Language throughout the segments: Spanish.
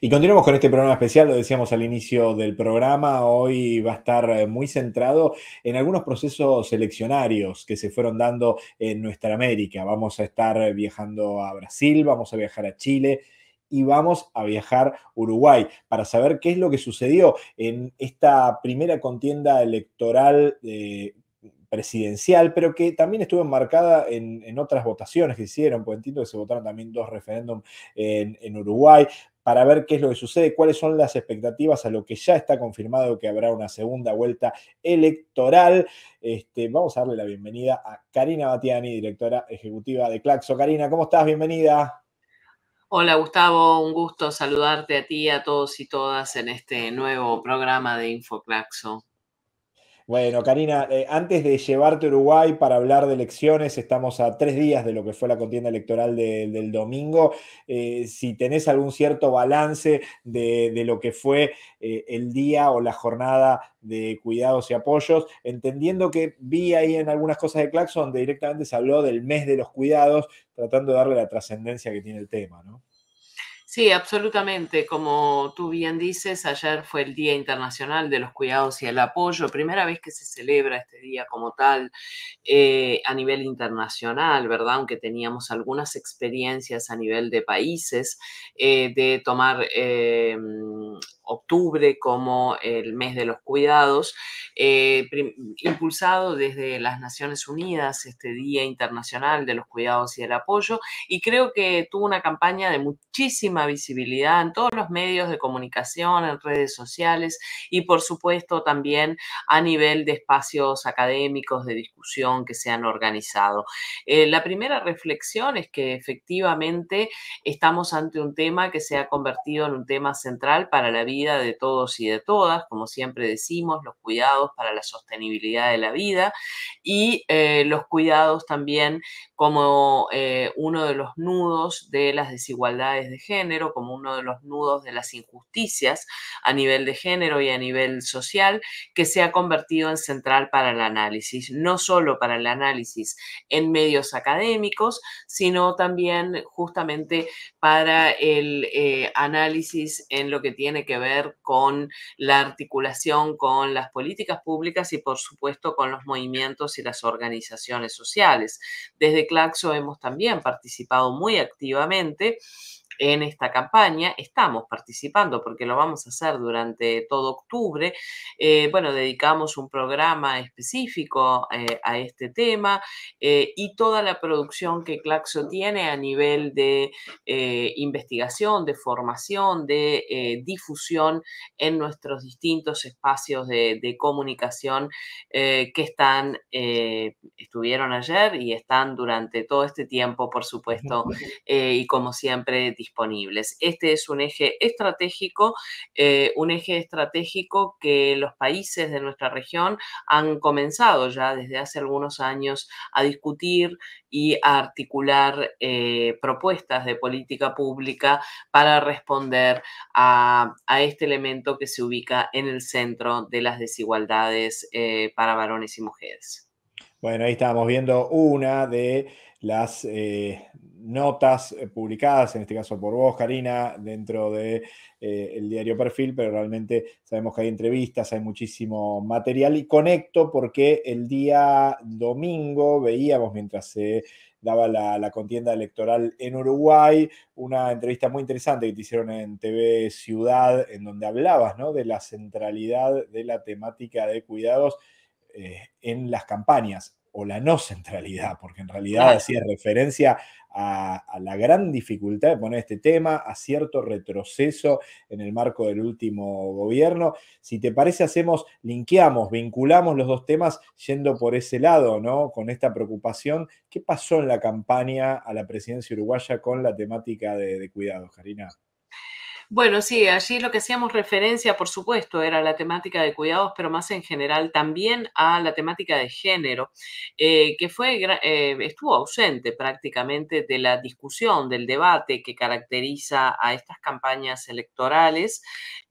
Y continuamos con este programa especial, lo decíamos al inicio del programa, hoy va a estar eh, muy centrado en algunos procesos eleccionarios que se fueron dando en nuestra América. Vamos a estar viajando a Brasil, vamos a viajar a Chile, y vamos a viajar Uruguay para saber qué es lo que sucedió en esta primera contienda electoral. Eh, presidencial, pero que también estuvo enmarcada en, otras votaciones que hicieron, porque entiendo que se votaron también dos referéndums en Uruguay para ver qué es lo que sucede, cuáles son las expectativas a lo que ya está confirmado que habrá una segunda vuelta electoral. Este, vamos a darle la bienvenida a Karina Batiani, directora ejecutiva de Claxo. Karina, ¿cómo estás? Bienvenida. Hola Gustavo, un gusto saludarte a ti, a todos y todas en este nuevo programa de InfoClaxo. Bueno, Karina, eh, antes de llevarte a Uruguay para hablar de elecciones, estamos a tres días de lo que fue la contienda electoral del domingo. Eh, si tenés algún cierto balance de, lo que fue eh, el día o la jornada de cuidados y apoyos, entendiendo que vi ahí en algunas cosas de Claxon donde directamente se habló del mes de los cuidados, tratando de darle la trascendencia que tiene el tema, ¿no? Sí, absolutamente. Como tú bien dices, ayer fue el Día Internacional de los Cuidados y el Apoyo, primera vez que se celebra este día como tal eh, a nivel internacional, ¿verdad? Aunque teníamos algunas experiencias a nivel de países eh, de tomar... Eh, octubre como el mes de los cuidados, eh, impulsado desde las Naciones Unidas, este Día Internacional de los Cuidados y el Apoyo, y creo que tuvo una campaña de muchísima visibilidad en todos los medios de comunicación, en redes sociales y por supuesto también a nivel de espacios académicos de discusión que se han organizado. Eh, la primera reflexión es que efectivamente estamos ante un tema que se ha convertido en un tema central para la vida de todos y de todas, como siempre decimos, los cuidados para la sostenibilidad de la vida y eh, los cuidados también como eh, uno de los nudos de las desigualdades de género, como uno de los nudos de las injusticias a nivel de género y a nivel social, que se ha convertido en central para el análisis, no solo para el análisis en medios académicos, sino también justamente para el eh, análisis en lo que tiene que ver con la articulación con las políticas públicas y, por supuesto, con los movimientos y las organizaciones sociales. Desde Claxo hemos también participado muy activamente en esta campaña. Estamos participando porque lo vamos a hacer durante todo octubre. Eh, bueno, dedicamos un programa específico eh, a este tema eh, y toda la producción que Claxo tiene a nivel de investigación, de formación, de difusión en nuestros distintos espacios de, comunicación que estuvieron ayer y están durante todo este tiempo, por supuesto, y como siempre, este es un eje estratégico, eh, un eje estratégico que los países de nuestra región han comenzado ya desde hace algunos años a discutir y a articular eh, propuestas de política pública para responder a, este elemento que se ubica en el centro de las desigualdades eh, para varones y mujeres. Bueno, ahí estábamos viendo una de las notas eh, publicadas, en este caso por vos, Karina, dentro del de, eh, el diario Perfil, pero realmente sabemos que hay entrevistas, hay muchísimo material y conecto porque el día domingo veíamos mientras se daba la, contienda electoral en Uruguay, una entrevista muy interesante que te hicieron en TV Ciudad, en donde hablabas de la centralidad de la temática de cuidados eh, en las campañas o la no centralidad, porque en realidad hacía referencia a, la gran dificultad de poner este tema, a cierto retroceso en el marco del último gobierno. Si te parece, hacemos, linkeamos, vinculamos los dos temas yendo por ese lado, ¿no? Con esta preocupación. ¿Qué pasó en la campaña a la presidencia uruguaya con la temática de, de cuidados, Karina? Bueno, sí, allí lo que hacíamos referencia, por supuesto, era la temática de cuidados, pero más en general también a la temática de género, eh, que fue, eh, estuvo ausente prácticamente de la discusión, del debate que caracteriza a estas campañas electorales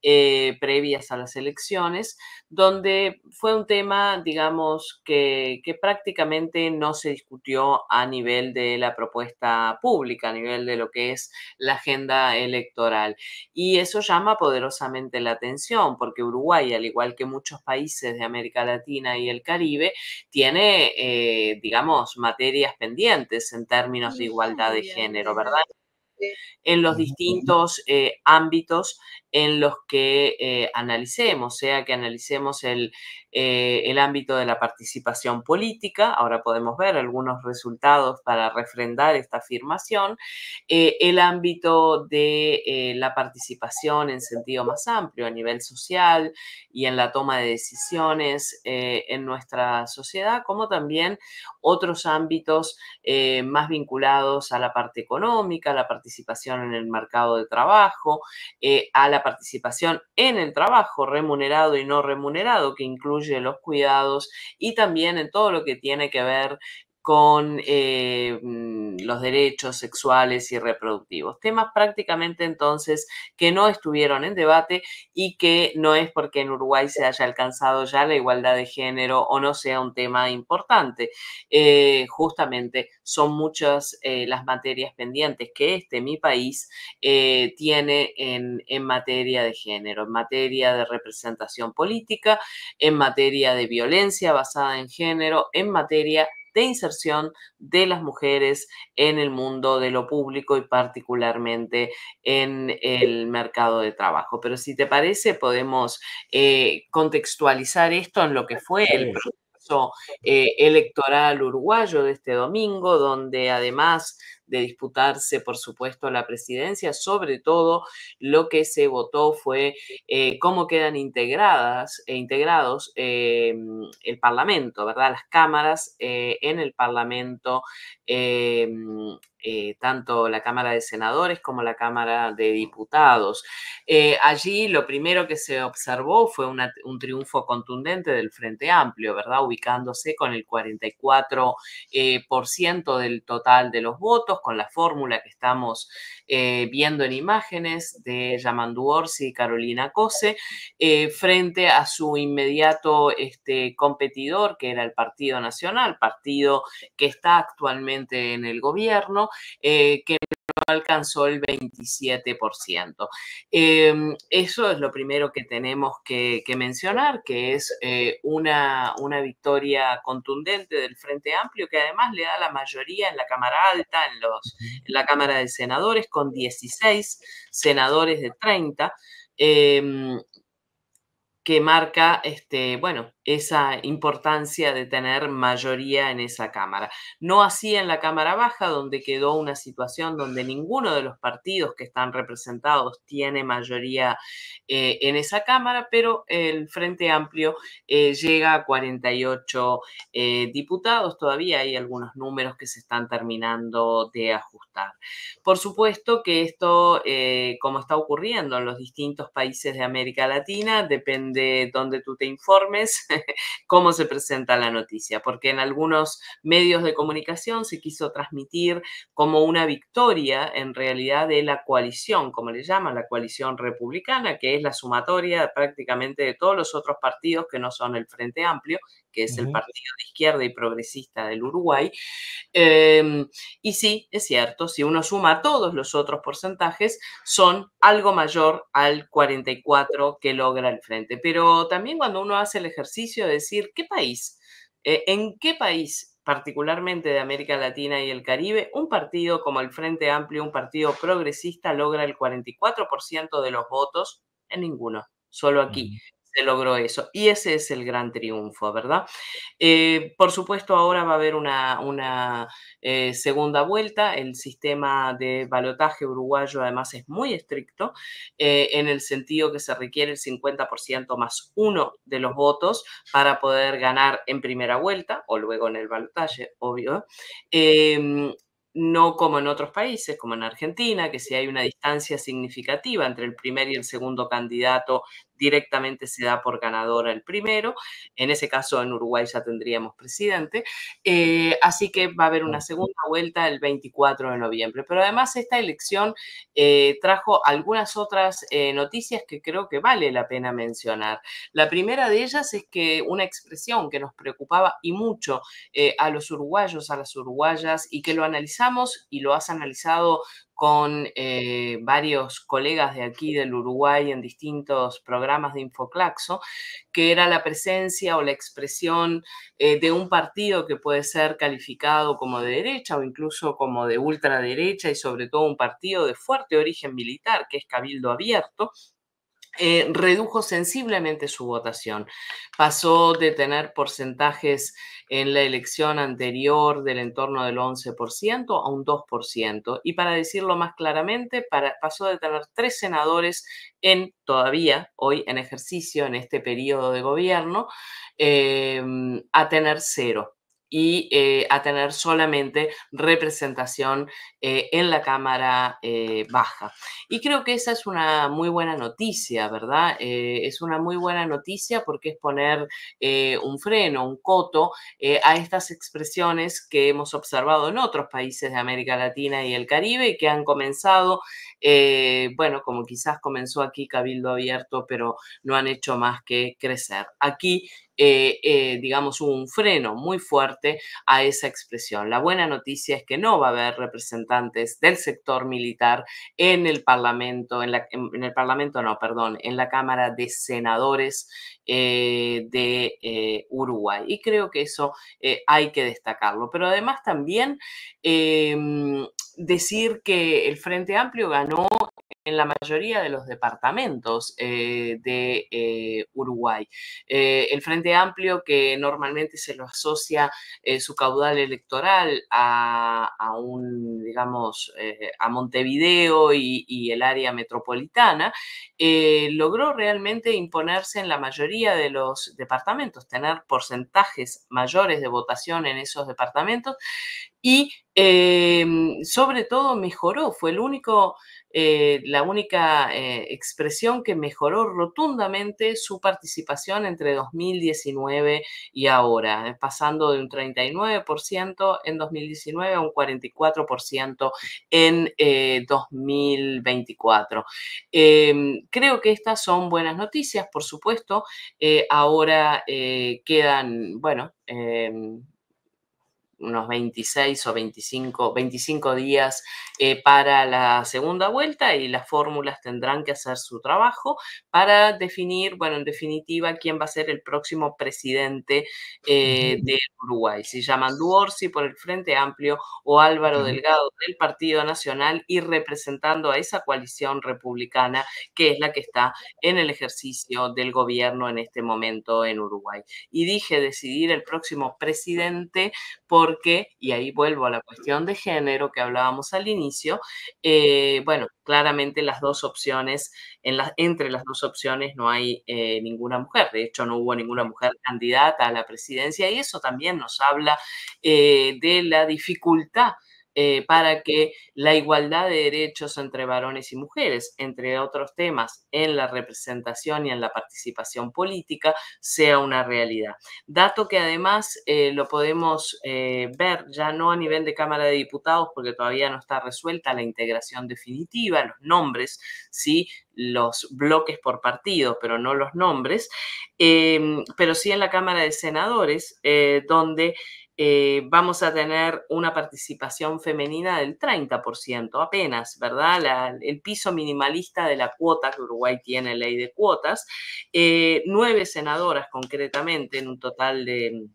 eh, previas a las elecciones, donde fue un tema, digamos, que, prácticamente no se discutió a nivel de la propuesta pública, a nivel de lo que es la agenda electoral. Y eso llama poderosamente la atención, porque Uruguay, al igual que muchos países de América Latina y el Caribe, tiene, eh, digamos, materias pendientes en términos de igualdad de género, ¿verdad? en los distintos eh, ámbitos en los que eh, analicemos, sea que analicemos eh, el, ámbito de la participación política, ahora podemos ver algunos resultados para refrendar esta afirmación, eh, el ámbito de la participación en sentido más amplio a nivel social y en la toma de decisiones en nuestra sociedad, como también otros ámbitos más vinculados a la parte económica, la participación en el mercado de trabajo, a la la participación en el trabajo remunerado y no remunerado, que incluye los cuidados y también en todo lo que tiene que ver con eh, mm, los derechos sexuales y reproductivos. Temas prácticamente entonces que no estuvieron en debate y que no es porque en Uruguay se haya alcanzado ya la igualdad de género o no sea un tema importante. Eh, justamente son muchas eh, las materias pendientes que este, mi país, tiene en, en materia de género, en materia de representación política, en materia de violencia basada en género, en materia de inserción de las mujeres en el mundo de lo público y particularmente en el mercado de trabajo. Pero si te parece, podemos eh, contextualizar esto en lo que fue el proceso eh, electoral uruguayo de este domingo, donde además de disputarse, por supuesto, la presidencia. Sobre todo, lo que se votó fue eh, cómo quedan integradas e integrados eh, el Parlamento, ¿verdad? Las cámaras eh, en el Parlamento. tanto la Cámara de Senadores como la Cámara de Diputados. allí lo primero que se observó fue un triunfo contundente del Frente Amplio, ¿verdad? Ubicándose con el 44% del total de los votos, con la fórmula que estamos eh, viendo en imágenes de Yamandu Orsi y Carolina Cose eh, frente a su inmediato este, competidor, que era el Partido Nacional, partido que está actualmente en el gobierno, eh, que alcanzó el 27%. Em, eso es lo primero que tenemos que, mencionar, que es eh, una, una victoria contundente del Frente Amplio, que además le da la mayoría en la Cámara Alta, en, los, la Cámara de Senadores, con 16 senadores de 30 que marca, este, bueno, esa importancia de tener mayoría en esa Cámara. No así en la Cámara Baja, donde quedó una situación donde ninguno de los partidos que están representados tiene mayoría eh, en esa Cámara, pero el Frente Amplio eh, llega a 48 eh, diputados. Todavía hay algunos números que se están terminando de ajustar. Por supuesto que esto, como está ocurriendo en los distintos países de América Latina, depende donde, donde tú te informes cómo se presenta la noticia, porque en algunos medios de comunicación se quiso transmitir como una victoria en realidad de la coalición, como le llaman, la coalición republicana, que es la sumatoria prácticamente de todos los otros partidos que no son el Frente Amplio, que es el Partido de Izquierda y Progresista del Uruguay. Em, y sí, es cierto, si uno suma todos los otros porcentajes, son algo mayor al 44 que logra el frente. Pero también cuando uno hace el ejercicio de decir, ¿qué país? Eh, ¿En qué país particularmente de América Latina y el Caribe, un partido como el Frente Amplio, un partido progresista, logra el 44% de los votos en ninguno, solo aquí logró eso. Y ese es el gran triunfo, ¿verdad? Eh, por supuesto, ahora va a haber una, eh, segunda vuelta. El sistema de balotaje uruguayo además es muy estricto eh, en el sentido que se requiere el 50% más uno de los votos para poder ganar en primera vuelta o luego en el balotaje, obvio em, no como en otros países, como en Argentina, que si hay una distancia significativa entre el primer y el segundo candidato directamente se da por ganadora el primero. En ese caso, en Uruguay ya tendríamos presidente. Eh, así que va a haber una segunda vuelta el 24 de noviembre. Pero además, esta elección eh, trajo algunas otras eh, noticias que creo que vale la pena mencionar. La primera de ellas es que una expresión que nos preocupaba y mucho a los uruguayos, a las uruguayas, y que lo analizamos y lo has analizado con eh, varios colegas de aquí del Uruguay en distintos programas de Infoclaxo, que era la presencia o la expresión eh, de un partido que puede ser calificado como de derecha o incluso como de ultraderecha y sobre todo un partido de fuerte origen militar, que es Cabildo Abierto, eh, redujo sensiblemente su votación. Pasó de tener porcentajes en la elección anterior del entorno del 11% a un 2%. Y para decirlo más claramente, pasó de tener tres senadores en todavía hoy en ejercicio en este periodo de gobierno eh, a tener cero y eh, a tener solamente representación eh, en la Cámara eh, Baja. Y creo que esa es una muy buena noticia, ¿verdad? es una muy buena noticia porque es poner un freno, un coto a estas expresiones que hemos observado en otros países de América Latina y el Caribe que han comenzado eh, bueno, como quizás comenzó aquí Cabildo Abierto, pero no han hecho más que crecer. Aquí eh, eh, digamos, un freno muy fuerte a esa expresión. La buena noticia es que no va a haber representantes del sector militar en el Parlamento, en, la, el Parlamento no, perdón, en la Cámara de Senadores de Uruguay. Y creo que eso hay que destacarlo. Pero además también em, decir que el Frente Amplio ganó en la mayoría de los departamentos eh, de eh, Uruguay. Eh, el Frente Amplio, que normalmente se lo asocia su caudal electoral a, un, digamos, a Montevideo y, el área metropolitana, logró realmente imponerse en la mayoría de los departamentos, tener porcentajes mayores de votación en esos departamentos y em, sobre todo mejoró, fue el único, eh, la única eh, expresión que mejoró rotundamente su participación entre 2019 y ahora, pasando de un 39% en 2019 a un 44% en 2024. Eh, em, creo que estas son buenas noticias, por supuesto. ahora quedan, bueno, em, unos 26 o 25, 25 días eh, para la segunda vuelta y las fórmulas tendrán que hacer su trabajo para definir, bueno, en definitiva, quién va a ser el próximo presidente eh, de Uruguay. Si llaman Duorsi por el Frente Amplio o Álvaro Delgado del Partido Nacional y representando a esa coalición republicana que es la que está en el ejercicio del gobierno en este momento en Uruguay. Y dije decidir el próximo presidente por porque, y ahí vuelvo a la cuestión de género que hablábamos al inicio, eh, bueno, claramente las dos opciones, entre las dos opciones no hay eh, ninguna mujer, de hecho no hubo ninguna mujer candidata a la presidencia y eso también nos habla eh, de la dificultad eh, para que la igualdad de derechos entre varones y mujeres, entre otros temas, en la representación y en la participación política, sea una realidad. Dato que además eh, lo podemos eh, ver ya no a nivel de Cámara de Diputados, porque todavía no está resuelta la integración definitiva, los nombres, ¿sí? los bloques por partido, pero no los nombres, pero sí en la Cámara de Senadores, donde eh, vamos a tener una participación femenina del 30% apenas, ¿verdad? el piso minimalista de la cuota, que Uruguay tiene ley de cuotas, eh, nueve senadoras concretamente en un total de,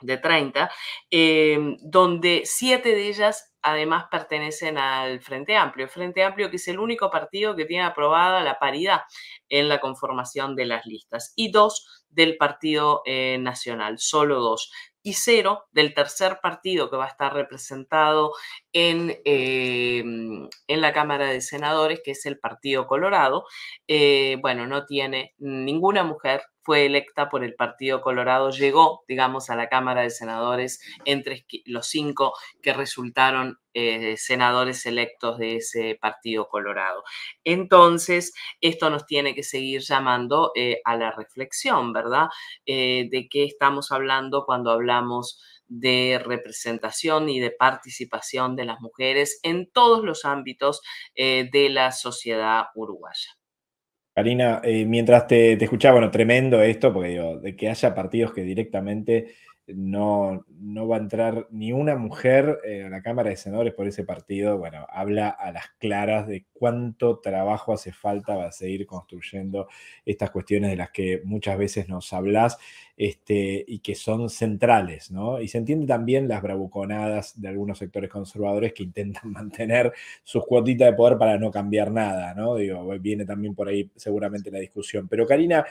de 30, eh, donde siete de ellas además pertenecen al Frente Amplio. Frente Amplio que es el único partido que tiene aprobada la paridad en la conformación de las listas. Y dos del Partido Nacional, solo dos y cero del tercer partido que va a estar representado en, eh, en la Cámara de Senadores, que es el Partido Colorado. Eh, bueno, no tiene ninguna mujer, fue electa por el Partido Colorado, llegó, digamos, a la Cámara de Senadores entre los cinco que resultaron eh, senadores electos de ese Partido Colorado. Entonces, esto nos tiene que seguir llamando eh, a la reflexión, ¿verdad? Eh, de qué estamos hablando cuando hablamos de representación y de participación de las mujeres en todos los ámbitos de la sociedad uruguaya. Karina, eh, mientras te, te, escuchaba, bueno, tremendo esto, porque digo, de que haya partidos que directamente no, no va a entrar ni una mujer eh, a la Cámara de Senadores por ese partido, bueno, habla a las claras de cuánto trabajo hace falta para seguir construyendo estas cuestiones de las que muchas veces nos hablas este, y que son centrales, ¿no? Y se entiende también las bravuconadas de algunos sectores conservadores que intentan mantener sus cuotitas de poder para no cambiar nada, ¿no? Digo, viene también por ahí seguramente la discusión. Pero Karina,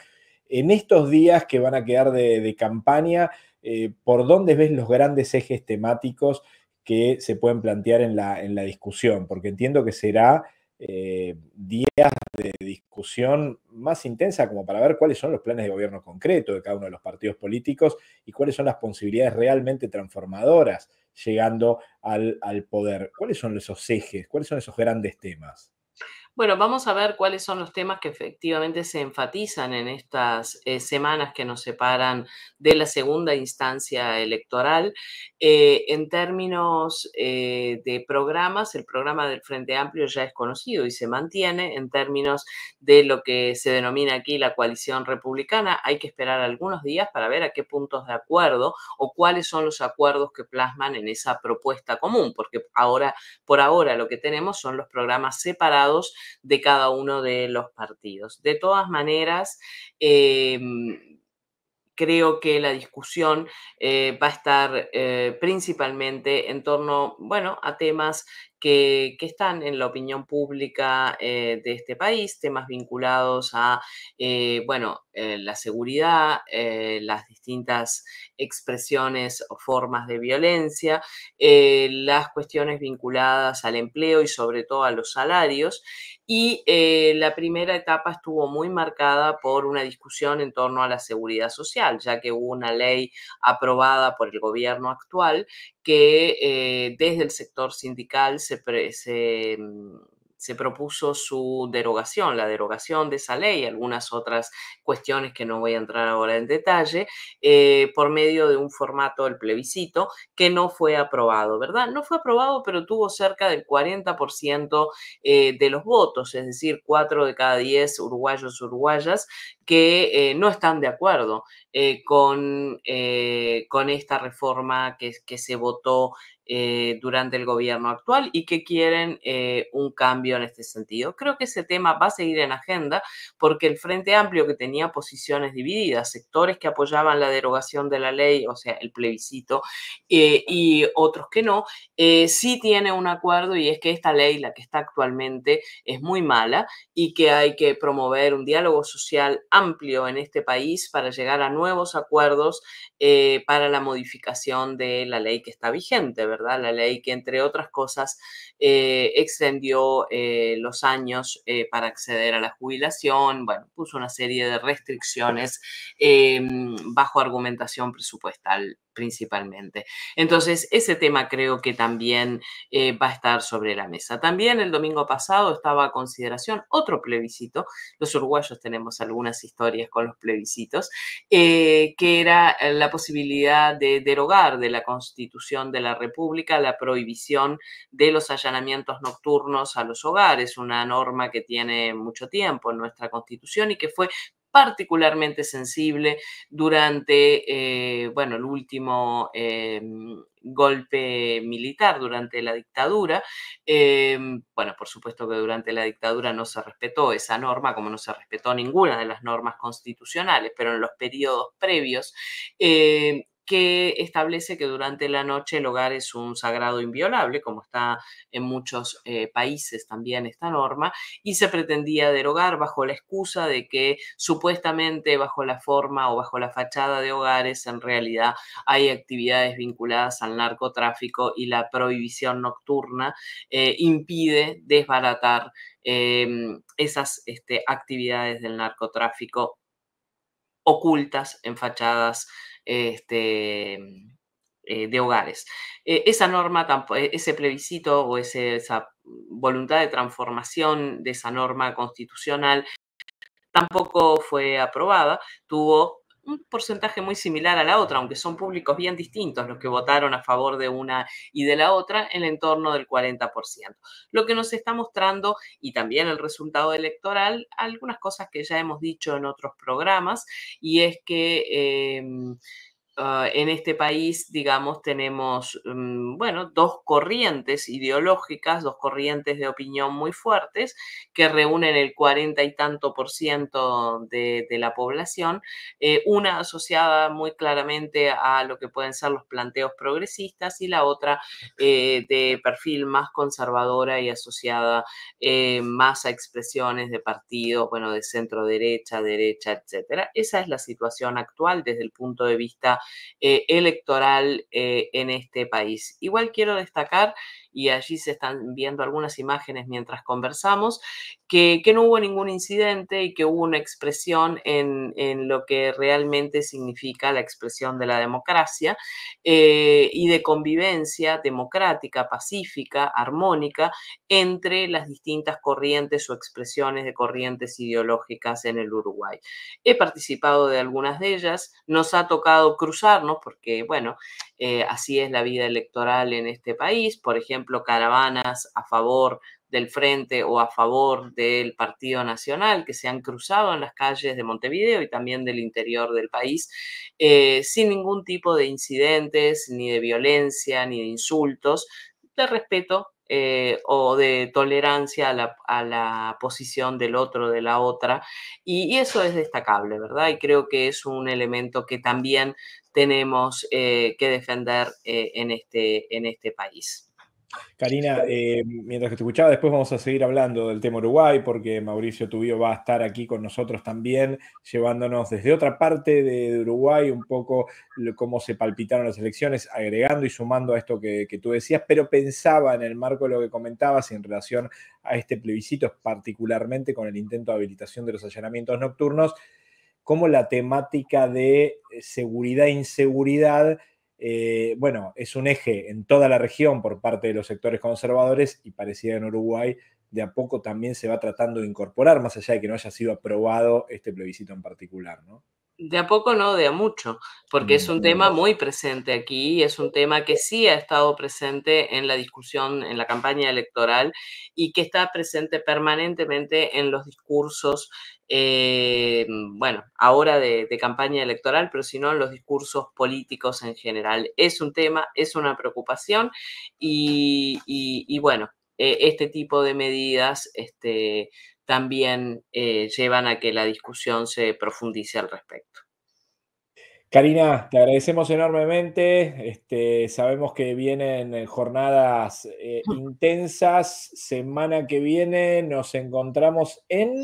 en estos días que van a quedar de campaña, eh, por dónde ves los grandes ejes temáticos que se pueden plantear en la, discusión, porque entiendo que será eh, días de discusión más intensa como para ver cuáles son los planes de gobierno concreto de cada uno de los partidos políticos y cuáles son las posibilidades realmente transformadoras llegando al, al poder. ¿Cuáles son esos ejes? ¿Cuáles son esos grandes temas? Bueno, vamos a ver cuáles son los temas que efectivamente se enfatizan en estas eh, semanas que nos separan de la segunda instancia electoral. Eh, en términos eh, de programas, el programa del Frente Amplio ya es conocido y se mantiene. En términos de lo que se denomina aquí la coalición republicana, hay que esperar algunos días para ver a qué puntos de acuerdo o cuáles son los acuerdos que plasman en esa propuesta común, porque ahora, por ahora, lo que tenemos son los programas separados de cada uno de los partidos. De todas maneras, em, creo que la discusión eh, va a estar eh, principalmente en torno, bueno, a temas que, están en la opinión pública eh, de este país, temas vinculados a, eh, bueno, eh, la seguridad, las distintas expresiones o formas de violencia, las cuestiones vinculadas al empleo y sobre todo a los salarios. Y la primera etapa estuvo muy marcada por una discusión en torno a la seguridad social, ya que hubo una ley aprobada por el gobierno actual que eh, desde el sector sindical se, se, mm, se propuso su derogación, la derogación de esa ley, y algunas otras cuestiones que no voy a entrar ahora en detalle, eh, por medio de un formato del plebiscito que no fue aprobado, ¿verdad? No fue aprobado, pero tuvo cerca del 40% eh, de los votos, es decir, 4 de cada 10 uruguayos, uruguayas, que eh, no están de acuerdo con, con esta reforma que, que se votó eh, durante el gobierno actual y que quieren eh, un cambio en este sentido. Creo que ese tema va a seguir en agenda porque el Frente Amplio que tenía posiciones divididas, sectores que apoyaban la derogación de la ley, o sea, el plebiscito, eh, y otros que no, sí tiene un acuerdo y es que esta ley, la que está actualmente, es muy mala y que hay que promover un diálogo social amplio en este país para llegar a nuevos acuerdos para la modificación de la ley que está vigente. ¿verdad? La ley que, entre otras cosas, eh, extendió eh, los años eh, para acceder a la jubilación, bueno, puso una serie de restricciones em, bajo argumentación presupuestal principalmente. Entonces, ese tema creo que también va a estar sobre la mesa. También el domingo pasado estaba a consideración otro plebiscito, los uruguayos tenemos algunas historias con los plebiscitos, que era la posibilidad de derogar de la constitución de la República la prohibición de los allanamientos nocturnos a los hogares, una norma que tiene mucho tiempo en nuestra Constitución y que fue particularmente sensible durante, eh, bueno, el último eh, golpe militar, durante la dictadura. Eh, bueno, por supuesto que durante la dictadura no se respetó esa norma, como no se respetó ninguna de las normas constitucionales, pero en los periodos previos que establece que durante la noche el hogar es un sagrado inviolable, como está en muchos eh, países también esta norma, y se pretendía derogar bajo la excusa de que supuestamente bajo la forma o bajo la fachada de hogares en realidad hay actividades vinculadas al narcotráfico y la prohibición nocturna eh, impide desbaratar em, esas este, actividades del narcotráfico ocultas en fachadas este, mm, eh, de hogares. Eh, esa norma, e, ese plebiscito o esa voluntad de transformación de esa norma constitucional tampoco fue aprobada, tuvo un porcentaje muy similar a la otra, aunque son públicos bien distintos los que votaron a favor de una y de la otra, en el entorno del 40%. Lo que nos está mostrando, y también el resultado electoral, algunas cosas que ya hemos dicho en otros programas, y es que... Em, Ah, en este país, digamos, tenemos, mm, bueno, dos corrientes ideológicas, dos corrientes de opinión muy fuertes que reúnen el cuarenta y tanto por ciento de, la población, eh, una asociada muy claramente a lo que pueden ser los planteos progresistas y la otra eh, de perfil más conservadora y asociada eh, más a expresiones de partidos, bueno, de centro derecha, derecha, etcétera. Esa es la situación actual desde el punto de vista eh, electoral eh, en este país. Igual quiero destacar y allí se están viendo algunas imágenes mientras conversamos, que, no hubo ningún incidente y que hubo una expresión en, lo que realmente significa la expresión de la democracia eh, y de convivencia democrática, pacífica, armónica entre las distintas corrientes o expresiones de corrientes ideológicas en el Uruguay. He participado de algunas de ellas, nos ha tocado cruzarnos porque, bueno, eh, así es la vida electoral en este país. Por ejemplo, caravanas a favor del Frente o a favor del Partido Nacional que se han cruzado en las calles de Montevideo y también del interior del país, eh, sin ningún tipo de incidentes, ni de violencia, ni de insultos, de respeto eh, o de tolerancia a la, a la, posición del otro, de la otra. Y, eso es destacable, ¿verdad? Y creo que es un elemento que también tenemos eh, que defender eh, en, este, en este país. Karina, eh, mientras que te escuchaba, después vamos a seguir hablando del tema Uruguay, porque Mauricio Tubio va a estar aquí con nosotros también, llevándonos desde otra parte de, Uruguay un poco cómo se palpitaron las elecciones, agregando y sumando a esto que, tú decías, pero pensaba en el marco de lo que comentabas en relación a este plebiscito, particularmente con el intento de habilitación de los allanamientos nocturnos, cómo la temática de eh, seguridad e inseguridad eh, bueno, es un eje en toda la región por parte de los sectores conservadores y parecida en Uruguay, de a poco también se va tratando de incorporar, más allá de que no haya sido aprobado este plebiscito en particular, ¿no? De a poco no, de a mucho, porque es un tema muy presente aquí, es un tema que sí ha estado presente en la discusión, en la campaña electoral y que está presente permanentemente en los discursos, eh, bueno, ahora de, campaña electoral, pero si no en los discursos políticos en general. Es un tema, es una preocupación y, bueno, eh, este tipo de medidas, este, también eh, llevan a que la discusión se profundice al respecto. Karina, te agradecemos enormemente. Este, sabemos que vienen eh, jornadas eh, intensas. Semana que viene nos encontramos en...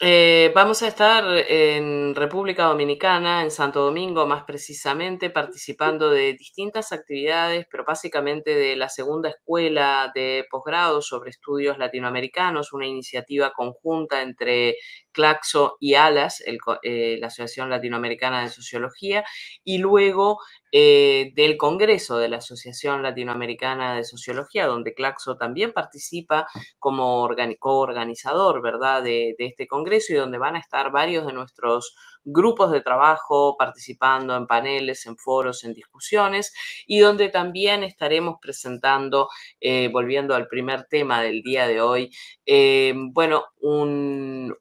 Eh, vamos a estar en República Dominicana, en Santo Domingo más precisamente, participando de distintas actividades, pero básicamente de la segunda escuela de posgrado sobre estudios latinoamericanos, una iniciativa conjunta entre Claxo y ALAS, eh, la Asociación Latinoamericana de Sociología, y luego eh, del Congreso de la Asociación Latinoamericana de Sociología, donde Claxo también participa como coorganizador, ¿verdad?, de este Congreso y donde van a estar varios de nuestros grupos de trabajo participando en paneles, en foros, en discusiones y donde también estaremos presentando, eh, volviendo al primer tema del día de hoy, eh, bueno, un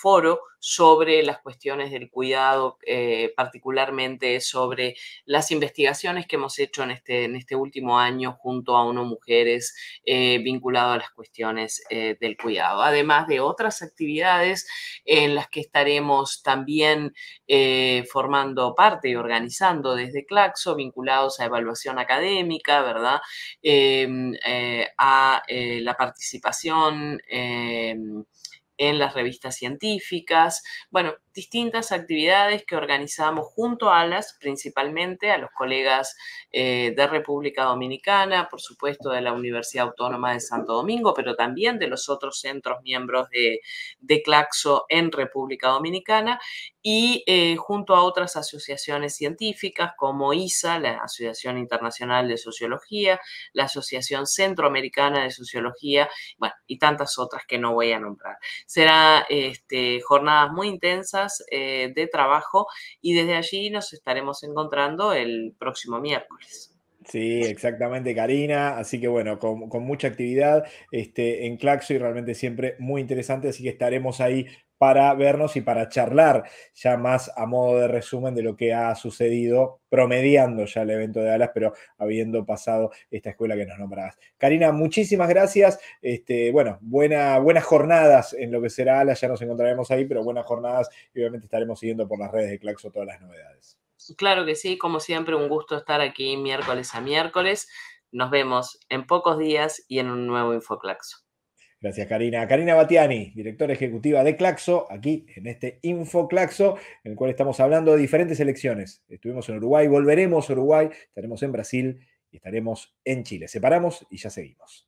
foro sobre las cuestiones del cuidado, eh, particularmente sobre las investigaciones que hemos hecho en este, en este último año junto a UNO Mujeres eh, vinculado a las cuestiones eh, del cuidado, además de otras actividades en las que estaremos también formando parte y organizando desde Claxo, vinculados a evaluación académica, ¿verdad? Em, a la participación em, en las revistas científicas. Bueno, distintas actividades que organizamos junto a las, principalmente a los colegas eh, de República Dominicana, por supuesto de la Universidad Autónoma de Santo Domingo, pero también de los otros centros miembros de, CLACSO Claxo en República Dominicana y eh, junto a otras asociaciones científicas como ISA, la Asociación Internacional de Sociología, la Asociación Centroamericana de Sociología, bueno, y tantas otras que no voy a nombrar. Será este, jornadas muy intensas eh, de trabajo y desde allí nos estaremos encontrando el próximo miércoles. Sí, exactamente, Karina. Así que bueno, con, mucha actividad este, en Claxo y realmente siempre muy interesante. Así que estaremos ahí para vernos y para charlar ya más a modo de resumen de lo que ha sucedido, promediando ya el evento de Alas, pero habiendo pasado esta escuela que nos nombrabas. Karina, muchísimas gracias. Este, bueno, buenas jornadas en lo que será Alas, ya nos encontraremos ahí, pero buenas jornadas y obviamente estaremos siguiendo por las redes de Claxo todas las novedades. Claro que sí, como siempre, un gusto estar aquí miércoles a miércoles. Nos vemos en pocos días y en un nuevo Infoclaxo. Gracias, Karina. Karina Batiani, directora ejecutiva de Claxo, aquí en este InfoClaxo, en el cual estamos hablando de diferentes elecciones. Estuvimos en Uruguay, volveremos a Uruguay, estaremos en Brasil y estaremos en Chile. Separamos y ya seguimos.